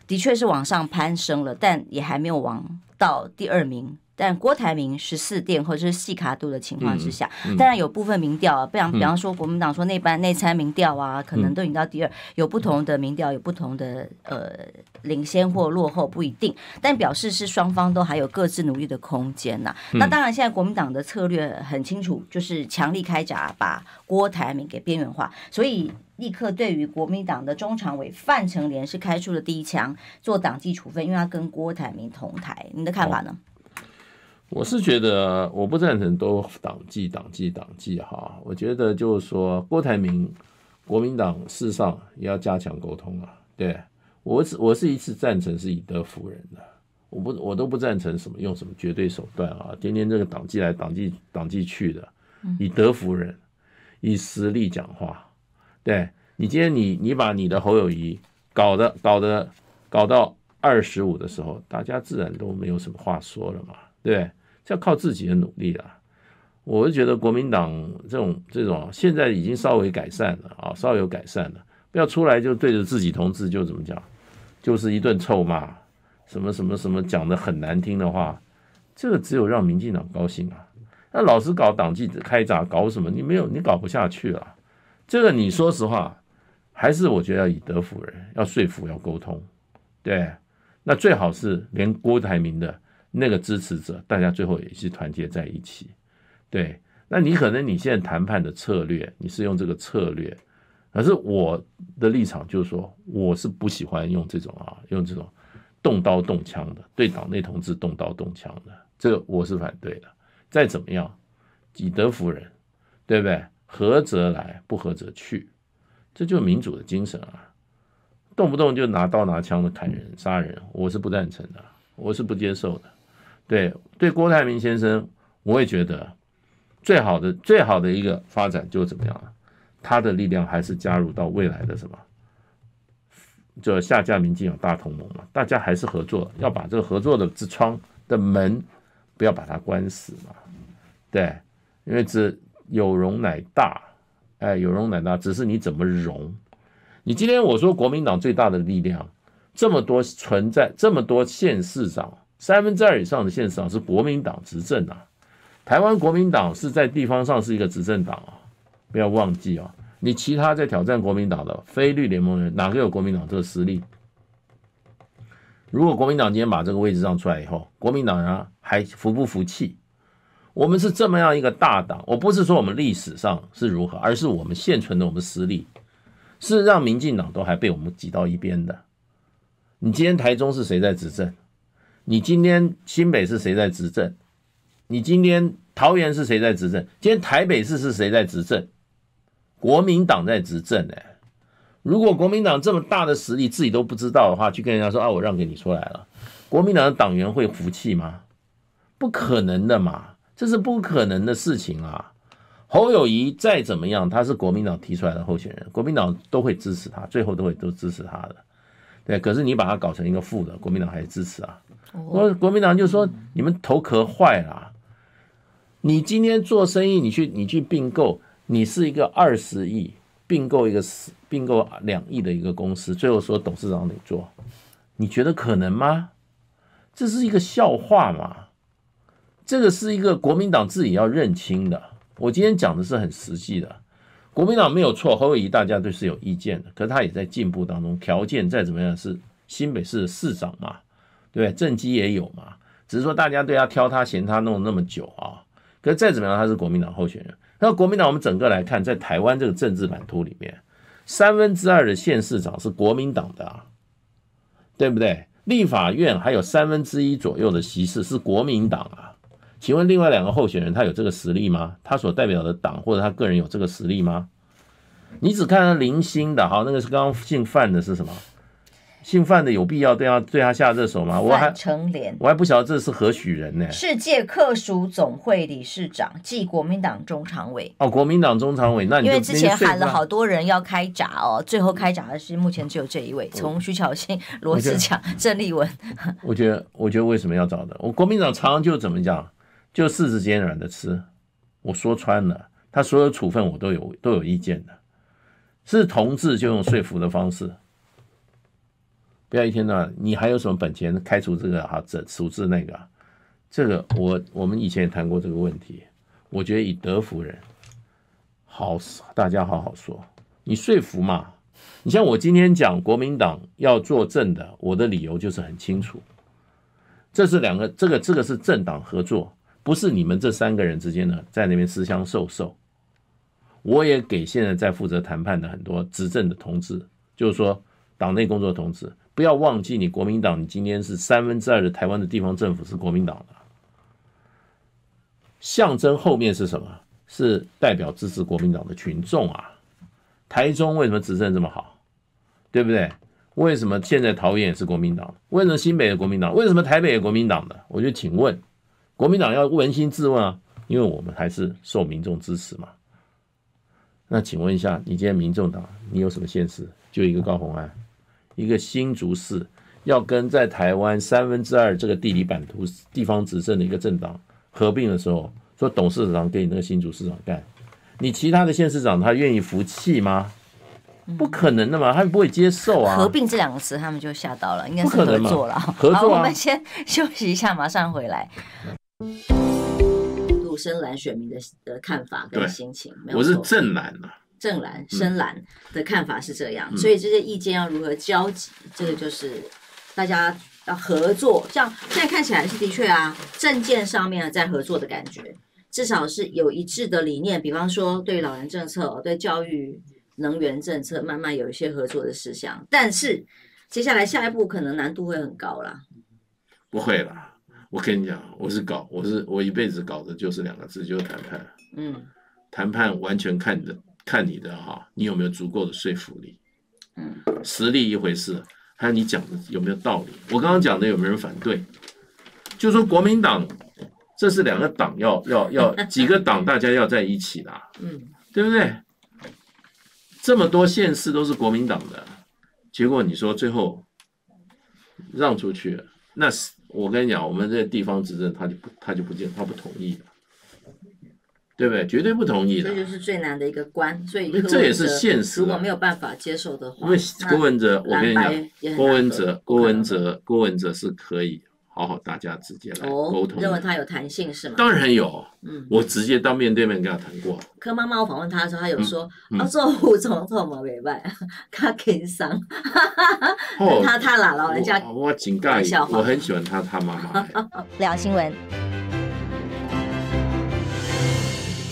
的确是往上攀升了，但也还没有往到第二名。但郭台铭十四点或者是细卡度的情况之下，当然有部分民调啊，比方比方说国民党说那班内参民调啊，可能都已经到第二，有不同的民调有不同的呃领先或落后不一定，但表示是双方都还有各自努力的空间呐。那当然现在国民党的策略很清楚，就是强力开闸把郭台铭给边缘化，所以立刻对于国民党的中常委范成廉是开出了第一枪，做党纪处分，因为他跟郭台铭同台，你的看法呢？我是觉得，我不赞成都党纪党纪党纪哈。我觉得就是说，郭台铭国民党事实上也要加强沟通啊。对我是，我是一次赞成是以德服人的，我不，我都不赞成什么用什么绝对手段啊。天天这个党纪来，党纪党纪去的，以德服人，以实力讲话。对你今天你你把你的侯友谊搞得搞得搞到二十五的时候，大家自然都没有什么话说了嘛。对，要靠自己的努力啦。我就觉得国民党这种这种，现在已经稍微改善了啊，稍微有改善了，不要出来就对着自己同志就怎么讲，就是一顿臭骂，什么什么什么讲的很难听的话，这个只有让民进党高兴啊。那老是搞党纪开闸，搞什么你没有，你搞不下去了。这个你说实话，还是我觉得要以德服人，要说服，要沟通。对，那最好是连郭台铭的。那个支持者，大家最后也是团结在一起。对，那你可能你现在谈判的策略，你是用这个策略，可是我的立场就是说，我是不喜欢用这种啊，用这种动刀动枪的，对党内同志动刀动枪的，这个我是反对的。再怎么样，以德服人，对不对？合则来，不合则去，这就是民主的精神啊！动不动就拿刀拿枪的砍人、杀人，我是不赞成的，我是不接受的。对对，郭台铭先生，我也觉得最好的最好的一个发展就怎么样了？他的力量还是加入到未来的什么，就下架民进党大同盟嘛，大家还是合作，要把这个合作的之窗的门不要把它关死嘛。对，因为这有容乃大，哎，有容乃大，只是你怎么容？你今天我说国民党最大的力量，这么多存在这么多县市长。三分之二以上的县市是国民党执政啊，台湾国民党是在地方上是一个执政党啊，不要忘记啊，你其他在挑战国民党的非绿联盟人哪个有国民党这个实力？如果国民党今天把这个位置让出来以后，国民党人还服不服气？我们是这么样一个大党，我不是说我们历史上是如何，而是我们现存的我们实力是让民进党都还被我们挤到一边的。你今天台中是谁在执政？你今天新北是谁在执政？你今天桃园是谁在执政？今天台北市是谁在执政？国民党在执政哎！如果国民党这么大的实力自己都不知道的话，去跟人家说啊，我让给你出来了，国民党的党员会服气吗？不可能的嘛，这是不可能的事情啊！侯友谊再怎么样，他是国民党提出来的候选人，国民党都会支持他，最后都会都支持他的。对，可是你把他搞成一个负的，国民党还是支持啊？国国民党就说：“你们头壳坏了！你今天做生意，你去你去并购，你是一个二十亿并购一个并购两亿的一个公司，最后说董事长你做，你觉得可能吗？这是一个笑话嘛？这个是一个国民党自己要认清的。我今天讲的是很实际的，国民党没有错，侯友谊大家都是有意见的，可是他也在进步当中，条件再怎么样是新北市市长嘛。”对，政绩也有嘛，只是说大家对他挑他嫌他弄了那么久啊。可是再怎么样，他是国民党候选人。那国民党我们整个来看，在台湾这个政治版图里面，三分之二的县市长是国民党的啊，对不对？立法院还有三分之一左右的席次是国民党啊。请问另外两个候选人，他有这个实力吗？他所代表的党或者他个人有这个实力吗？你只看零星的，好，那个是刚刚姓范的是什么？姓范的有必要对他对他下这手吗？范成连，我还不晓得这是何许人呢。世界客属总会理事长，即国民党中常委。哦，国民党中常委，那因为之前喊了好多人要开闸哦，最后开闸的是目前只有这一位。从徐巧芯、罗志强、郑丽文，我觉得，我觉得为什么要找的？我国民党常就怎么讲，就四肢尖软的吃，我说穿了，他所有处分我都有都有意见的，是同志就用说服的方式。不要一天到晚，你还有什么本钱开除这个？哈，这处置那个？这个我我们以前也谈过这个问题。我觉得以德服人，好，大家好好说。你说服嘛？你像我今天讲国民党要做政的，我的理由就是很清楚。这是两个，这个这个是政党合作，不是你们这三个人之间的在那边私相授受。我也给现在在负责谈判的很多执政的同志，就是说党内工作同志。不要忘记，你国民党，你今天是三分之二的台湾的地方政府是国民党的象征，后面是什么？是代表支持国民党的群众啊！台中为什么执政这么好，对不对？为什么现在桃园也是国民党为什么新北也国民党为什么台北也国民党的？我就请问，国民党要扪心自问啊，因为我们还是受民众支持嘛。那请问一下，你今天民众党，你有什么现实？就一个高红安。一个新竹市要跟在台湾三分之二这个地理版图地方执政的一个政党合并的时候，说董事长给你那个新竹市长干，你其他的县市长他愿意服气吗？不可能的嘛，他们不会接受啊。合并这两个词，他们就吓到了，应该是合作了。好，我们先休息一下，马上回来。杜生蓝选民的看法跟心情，我是正蓝嘛。正蓝深蓝的看法是这样，所以这些意见要如何交集，这个就是大家要合作。像现在看起来是的确啊，政见上面在合作的感觉，至少是有一致的理念。比方说对老人政策、对教育、能源政策，慢慢有一些合作的事项。但是接下来下一步可能难度会很高啦。不会啦，我跟你讲，我是搞，我是我一辈子搞的就是两个字，就是谈判。嗯，谈判完全看的。看你的哈，你有没有足够的说服力？嗯，实力一回事，还有你讲的有没有道理？我刚刚讲的有没有人反对？就说国民党，这是两个党要要要几个党大家要在一起的，嗯，对不对？这么多县市都是国民党的，结果你说最后让出去，那是我跟你讲，我们这地方执政，他就不他就不见他不同意。对不对？绝对不同意。这就是最难的一个关，所以这也是现实。如果没有办法接受的话。因为郭文哲，我跟你讲，郭文哲，郭文哲，郭文哲是可以好好大家直接来沟通。认为他有弹性是吗？当然有。嗯。我直接当面对面跟他谈过。可妈妈，我访问他的时候，他有说，他说我从从没外。他跟上。他他老老人家。我警告你，我很喜欢他他妈妈。聊新闻。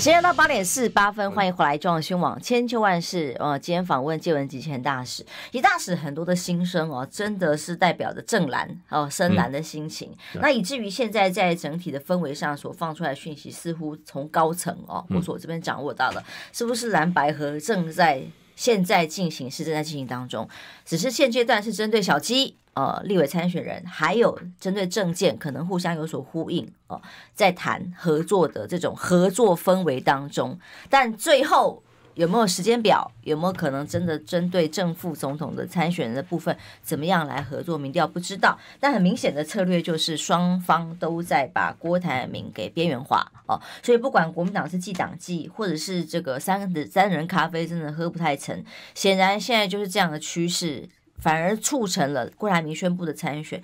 今天到八点四十八分，欢迎回来，中央新网》千秋万世呃，今天访问借文汲前大使，一大使很多的心声哦，真的是代表着正蓝哦深蓝的心情。那以至于现在在整体的氛围上所放出来讯息，似乎从高层哦，或所我这边掌握到的，是不是蓝白河正在现在进行，是正在进行当中，只是现阶段是针对小鸡。呃，立委参选人还有针对政见可能互相有所呼应哦，在谈合作的这种合作氛围当中，但最后有没有时间表，有没有可能真的针对正副总统的参选人的部分怎么样来合作？民调不知道，但很明显的策略就是双方都在把郭台铭给边缘化哦，所以不管国民党是记党记，或者是这个三三人咖啡真的喝不太成，显然现在就是这样的趋势。反而促成了郭台铭宣布的参选，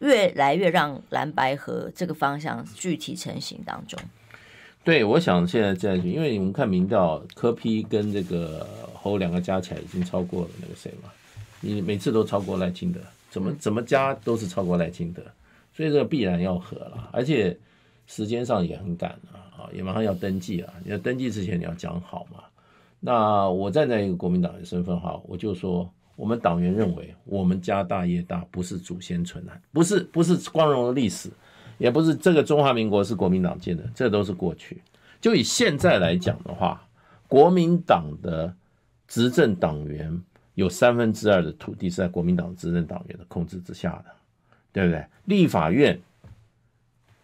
越来越让蓝白河这个方向具体成型当中。对，我想现在在，因为你们看民调，柯批跟这个侯两个加起来已经超过了那个谁嘛？你每次都超过赖清德，怎么怎么加都是超过赖清德，所以这个必然要合了，而且时间上也很赶了啊，也马上要登记了。你要登记之前你要讲好嘛。那我站在一个国民党的身份哈，我就说。我们党员认为，我们家大业大，不是祖先存来，不是不是光荣的历史，也不是这个中华民国是国民党建的，这都是过去。就以现在来讲的话，国民党的执政党员有三分之二的土地是在国民党执政党员的控制之下的，对不对？立法院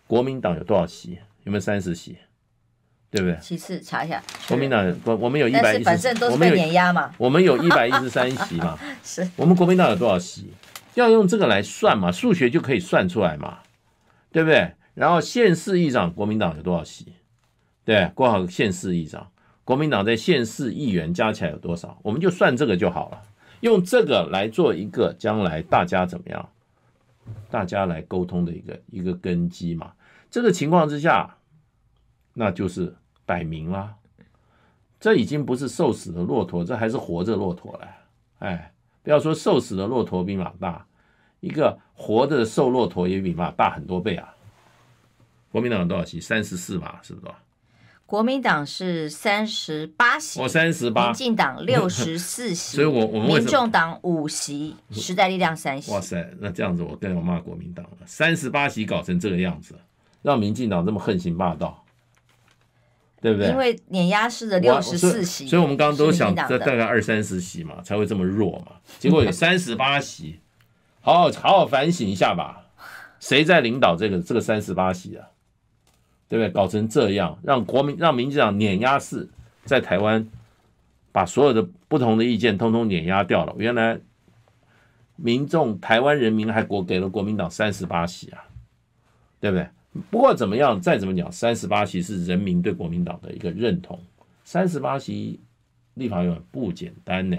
国民党有多少席？有没有三十席？对不对？其次查一下国民党，国我们有一百一十三，我们有，我们有一百一十三席嘛。是，我们国民党有多少席？要用这个来算嘛，数学就可以算出来嘛，对不对？然后县市议长，国民党有多少席？对，过好县市议长，国民党在县市议员加起来有多少？我们就算这个就好了，用这个来做一个将来大家怎么样，大家来沟通的一个一个根基嘛。这个情况之下，那就是。摆明了，这已经不是瘦死的骆驼，这还是活着骆驼了。哎，不要说瘦死的骆驼比马大，一个活着的瘦骆驼也比马大很多倍啊。国民党有多少席？三十四吧，是不是？国民党是三十八席，哦，三十八。民进党 六十四席，所以我我们民众党五席，时代力量三席。哇塞，那这样子我更要骂国民党了。三十八席搞成这个样子，让民进党这么横行霸道。对不对？因为碾压式的六十四席，所以我们刚刚都想这大概二三十席嘛，才会这么弱嘛。结果有三十八席，好好好好反省一下吧。谁在领导这个这个三十八席啊？对不对？搞成这样，让国民让民进党碾压式在台湾把所有的不同的意见通通碾压掉了。原来民众台湾人民还国给了国民党三十八席啊？对不对？不过怎么样，再怎么讲，三十八席是人民对国民党的一个认同。三十八席立法委员不简单呢。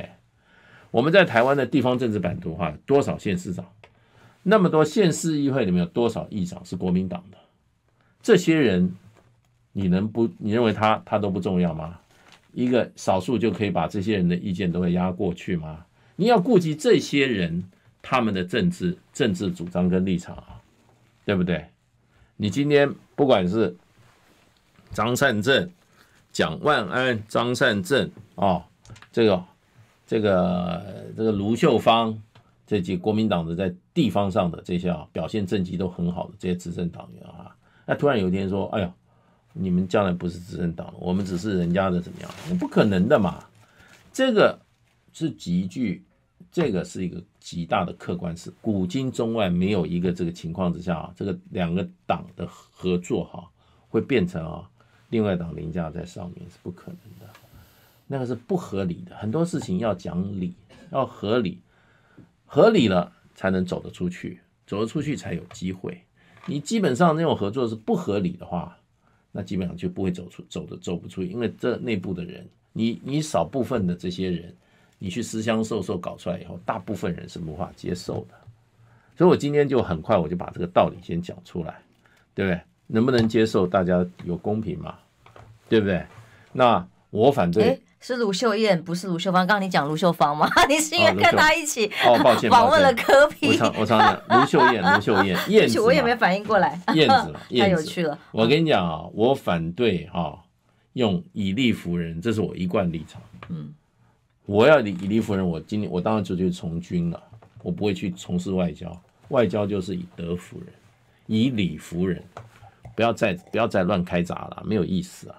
我们在台湾的地方政治版图哈，多少县市长，那么多县市议会里面有多少议长是国民党的？这些人，你能不？你认为他他都不重要吗？一个少数就可以把这些人的意见都会压过去吗？你要顾及这些人他们的政治政治主张跟立场啊，对不对？你今天不管是张善政、蒋万安、张善政啊，这个、这个、这个卢秀芳这几国民党的在地方上的这些啊、表现政绩都很好的这些执政党员啊，那突然有一天说：“哎呀，你们将来不是执政党了，我们只是人家的怎么样？不可能的嘛！这个是极具。”这个是一个极大的客观事，古今中外没有一个这个情况之下啊，这个两个党的合作哈，会变成啊，另外党凌驾在上面是不可能的，那个是不合理的。很多事情要讲理，要合理，合理了才能走得出去，走得出去才有机会。你基本上那种合作是不合理的话，那基本上就不会走出，走都走不出去，因为这内部的人，你你少部分的这些人。你去私相授受搞出来以后，大部分人是无法接受的。所以，我今天就很快我就把这个道理先讲出来，对不对？能不能接受，大家有公平嘛？对不对？那我反对。是卢秀燕，不是卢秀芳。刚刚你讲卢秀芳吗？你是跟他一起哦？抱歉，访问了柯屏。我常讲卢秀燕，卢秀燕燕子，我也没反应过来。燕子，太有趣了。我跟你讲啊，我反对啊，用以利服人，这是我一贯立场。嗯。我要以以理服人。我今天我当然就去从军了，我不会去从事外交。外交就是以德服人，以理服人。不要再不要再乱开闸了，没有意思啊。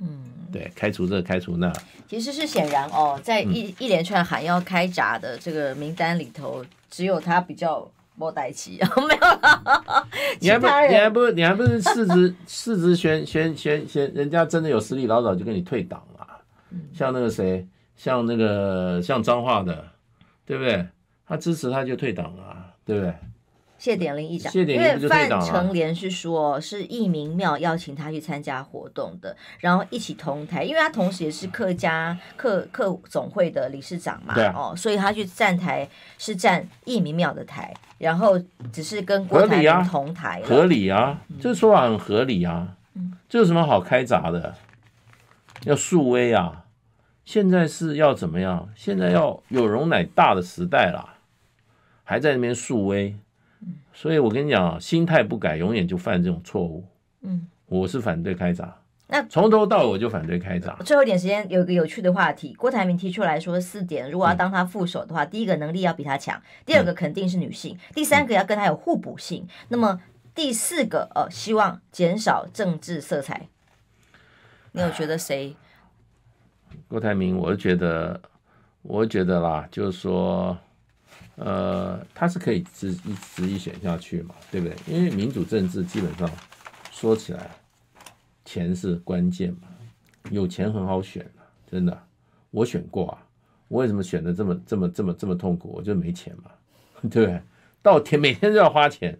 嗯，对，开除这，开除那。其实是显然哦，在一一连串喊要开闸的这个名单里头，只有他比较莫代奇，没有啦，你还不你还不你还不是市值市值选选选选人家真的有实力，老早就跟你退党了。像那个谁。像那个像脏话的，对不对？他支持他就退党啊，对不对？谢点林议长，谢点林就退党范丞连续说，是义民庙邀请他去参加活动的，然后一起同台，因为他同时也是客家客客总会的理事长嘛，对啊，哦，所以他去站台是站义民庙的台，然后只是跟郭台铭同台，合理啊，这说法很合理啊，嗯，这有什么好开闸的？要树威啊？现在是要怎么样？现在要有容乃大的时代啦，还在那边树威。嗯，所以我跟你讲心态不改，永远就犯这种错误。嗯，我是反对开闸。那从头到尾就反对开闸。最后一点时间，有一个有趣的话题，郭台铭提出来说，四点：如果要当他副手的话，第一个能力要比他强；第二个肯定是女性；第三个要跟他有互补性；那么第四个，呃，希望减少政治色彩。你有觉得谁？郭台铭，我觉得，我觉得啦，就是说，呃，他是可以直直直选下去嘛，对不对？因为民主政治基本上说起来，钱是关键嘛，有钱很好选啊，真的。我选过啊，我为什么选的这么这么这么这么痛苦？我就没钱嘛，对不对？到天每天都要花钱，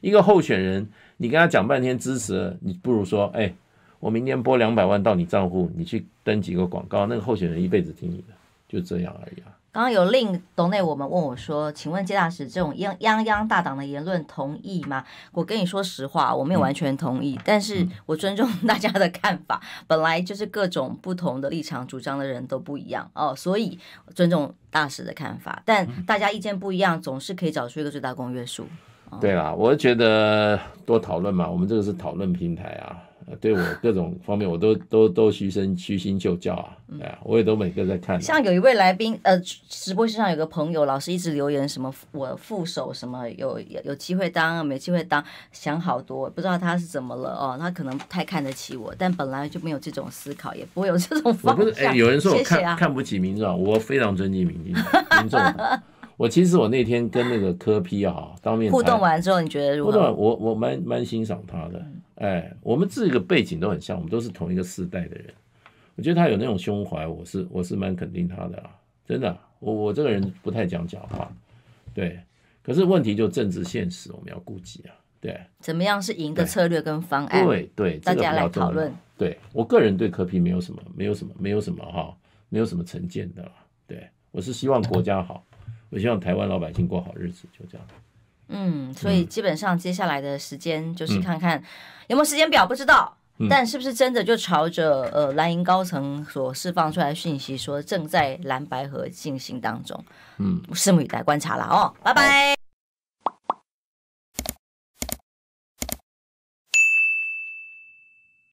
一个候选人，你跟他讲半天支持，你不如说，哎。我明年拨两百万到你账户，你去登几个广告，那个候选人一辈子听你的，就这样而已啊。刚刚有另董内我们问我说，请问金大使这种泱泱泱大党的言论同意吗？我跟你说实话，我没有完全同意，但是我尊重大家的看法。本来就是各种不同的立场主张的人都不一样哦，所以尊重大使的看法。但大家意见不一样，总是可以找出一个最大公约数。对啦，我觉得多讨论嘛，我们这个是讨论平台啊。对我各种方面，我都都都虚心虚心就教啊！哎，我也都每个在看。像有一位来宾，呃，直播室上有个朋友，老师一直留言什么我副手什么有有有机会当没机会当，想好多，不知道他是怎么了哦。他可能太看得起我，但本来就没有这种思考，也不会有这种方向。我不是哎，有人说我看看不起民众，我非常尊敬民众。民众，我其实我那天跟那个科批啊当面互动完之后，你觉得互动我我蛮蛮欣赏他的。哎，我们自己个背景都很像，我们都是同一个世代的人。我觉得他有那种胸怀，我是我是蛮肯定他的啊，真的。我我这个人不太讲假话，对。可是问题就政治现实，我们要顾及啊，对。怎么样是赢的策略跟方案？对对，大家来讨论。对我个人对科皮没有什么，没有什么，没有什么哈，没有什么成见的。对我是希望国家好，我希望台湾老百姓过好日子，就这样。嗯，所以基本上接下来的时间就是看看有没有时间表，不知道，但是不是真的就朝着呃蓝银高层所释放出来的讯息说正在蓝白河进行当中，嗯，拭目以待，观察了哦，拜拜。